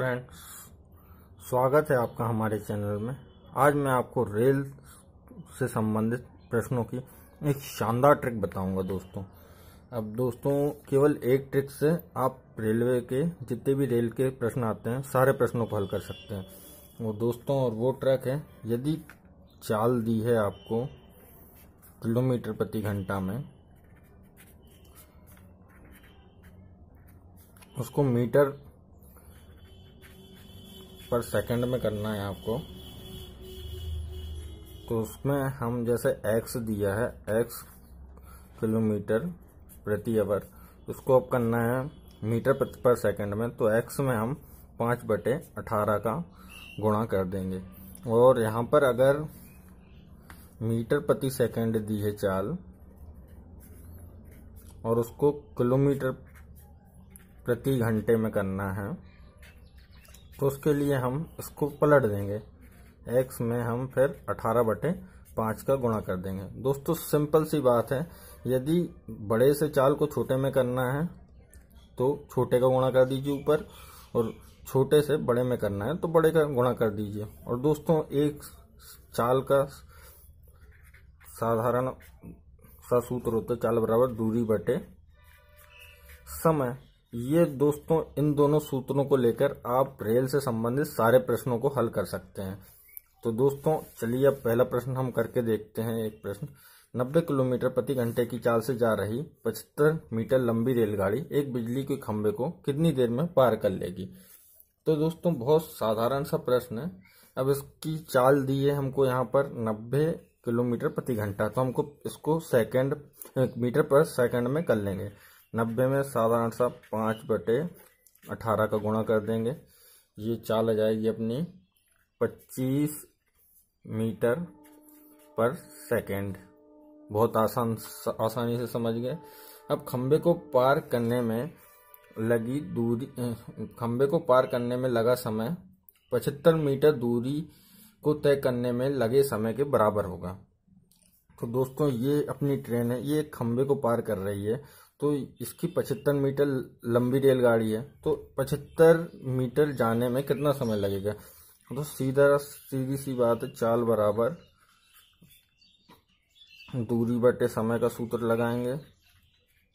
friends स्वागत है आपका हमारे चैनल में आज मैं आपको रेल से संबंधित प्रश्नों की एक शानदार ट्रिक बताऊंगा दोस्तों अब दोस्तों केवल एक ट्रिक से आप रेलवे के जितने भी रेल के प्रश्न आते हैं सारे प्रश्नों को हल कर सकते हैं वो दोस्तों और वो ट्रक है यदि चाल दी है आपको किलोमीटर प्रति घंटा में उसको मीटर पर सेकंड में करना है आपको तो उसमें हम जैसे एक्स दिया है एक्स किलोमीटर प्रति आवर उसको अब करना है मीटर प्रति पर सेकंड में तो एक्स में हम पाँच बटे अठारह का गुणा कर देंगे और यहाँ पर अगर मीटर प्रति सेकंड दी है चाल और उसको किलोमीटर प्रति घंटे में करना है तो उसके लिए हम इसको पलट देंगे एक्स में हम फिर अठारह बटे पाँच का गुणा कर देंगे दोस्तों सिंपल सी बात है यदि बड़े से चाल को छोटे में करना है तो छोटे का गुणा कर दीजिए ऊपर और छोटे से बड़े में करना है तो बड़े का गुणा कर दीजिए और दोस्तों एक चाल का साधारण सा सूत्र होता है चाल बराबर दूरी बटे समय ये दोस्तों इन दोनों सूत्रों को लेकर आप रेल से संबंधित सारे प्रश्नों को हल कर सकते हैं तो दोस्तों चलिए अब पहला प्रश्न हम करके देखते हैं एक प्रश्न 90 किलोमीटर प्रति घंटे की चाल से जा रही 75 मीटर लंबी रेलगाड़ी एक बिजली के खंभे को कितनी देर में पार कर लेगी तो दोस्तों बहुत साधारण सा प्रश्न है अब इसकी चाल दी है हमको यहाँ पर 90 किलोमीटर प्रति घंटा तो हमको इसको सेकंड मीटर पर सेकंड में कर लेंगे नब्बे में साधारण सा पाँच बटे अठारह का गुणा कर देंगे ये चाल आ जाएगी अपनी पच्चीस मीटर पर सेकेंड बहुत आसान आसानी से समझ गए अब खम्बे को पार करने में लगी दूरी खम्बे को पार करने में लगा समय पचहत्तर मीटर दूरी को तय करने में लगे समय के बराबर होगा तो दोस्तों ये अपनी ट्रेन है ये खम्बे को पार कर रही है तो इसकी पचहत्तर मीटर लंबी रेलगाड़ी है तो पचहत्तर मीटर जाने में कितना समय लगेगा तो सीधा सीधी सी बात है चाल बराबर दूरी बटे समय का सूत्र लगाएंगे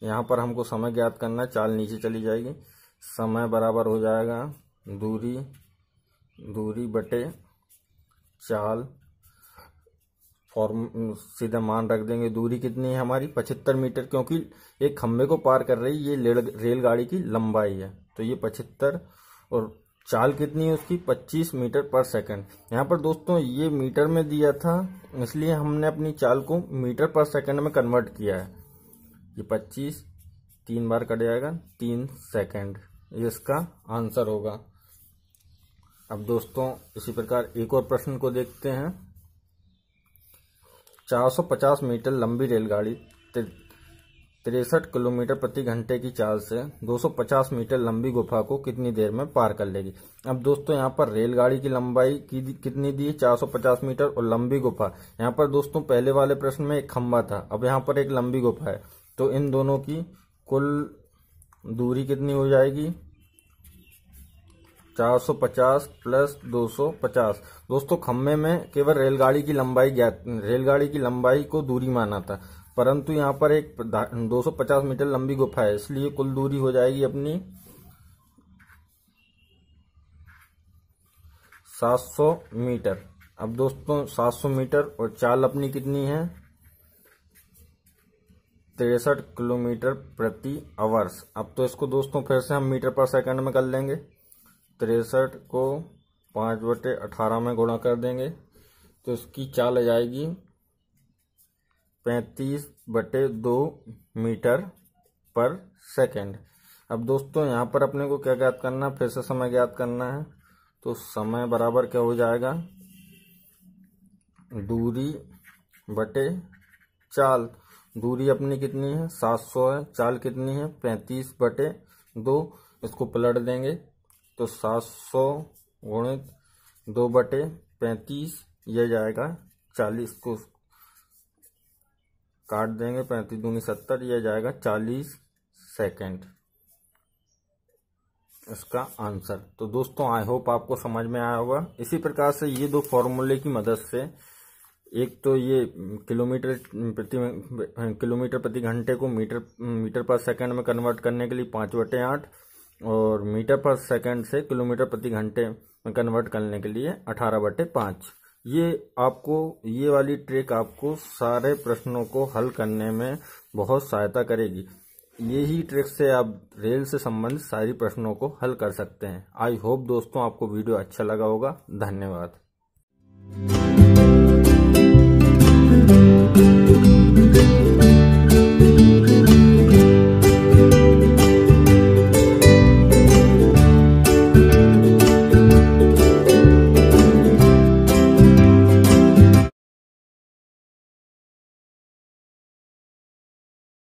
यहाँ पर हमको समय ज्ञात करना है चाल नीचे चली जाएगी समय बराबर हो जाएगा दूरी दूरी बटे चाल फॉर्म सीधा मान रख देंगे दूरी कितनी है हमारी पचहत्तर मीटर क्योंकि एक खम्भे को पार कर रही ये रेलगाड़ी की लंबाई है तो ये पचहत्तर और चाल कितनी है उसकी 25 मीटर पर सेकंड यहाँ पर दोस्तों ये मीटर में दिया था इसलिए हमने अपनी चाल को मीटर पर सेकंड में कन्वर्ट किया है ये 25 तीन बार कट जाएगा तीन सेकंड इसका आंसर होगा अब दोस्तों इसी प्रकार एक और प्रश्न को देखते हैं 450 मीटर लंबी रेलगाड़ी तिरसठ किलोमीटर प्रति घंटे की चाल से 250 मीटर लंबी गुफा को कितनी देर में पार कर लेगी अब दोस्तों यहाँ पर रेलगाड़ी की लंबाई की कितनी दी चार मीटर और लंबी गुफा यहाँ पर दोस्तों पहले वाले प्रश्न में एक खम्बा था अब यहाँ पर एक लंबी गुफा है तो इन दोनों की कुल दूरी कितनी हो जाएगी 450 प्लस 250 दोस्तों खम्भे में केवल रेलगाड़ी की लंबाई ज्ञात रेलगाड़ी की लंबाई को दूरी माना था परंतु यहाँ पर एक 250 मीटर लंबी गुफा है इसलिए कुल दूरी हो जाएगी अपनी 700 मीटर अब दोस्तों 700 मीटर और चाल अपनी कितनी है तिरसठ किलोमीटर प्रति आवर्स अब तो इसको दोस्तों फिर से हम मीटर पर सेकंड में कर लेंगे तिरसठ को पाँच बटे अठारह में गुणा कर देंगे तो इसकी चाल आ जाएगी पैंतीस बटे दो मीटर पर सेकंड अब दोस्तों यहाँ पर अपने को क्या ज्ञात करना फिर से समय ज्ञात करना है तो समय बराबर क्या हो जाएगा दूरी बटे चाल दूरी अपनी कितनी है सात सौ है चाल कितनी है पैंतीस बटे दो इसको पलट देंगे तो सात सौ गुणित दो बटे पैंतीस यह जाएगा चालीस को काट देंगे पैंतीस दूनी सत्तर यह जाएगा चालीस सेकंड इसका आंसर तो दोस्तों आई होप आपको समझ में आया होगा इसी प्रकार से ये दो फॉर्मूले की मदद से एक तो ये किलोमीटर प्रति किलोमीटर प्रति घंटे को मीटर मीटर पर सेकंड में कन्वर्ट करने के लिए पांच बटे आठ और मीटर पर सेकंड से किलोमीटर प्रति घंटे में कन्वर्ट करने के लिए अठारह बटे पाँच ये आपको ये वाली ट्रिक आपको सारे प्रश्नों को हल करने में बहुत सहायता करेगी यही ट्रिक से आप रेल से संबंधित सारी प्रश्नों को हल कर सकते हैं आई होप दोस्तों आपको वीडियो अच्छा लगा होगा धन्यवाद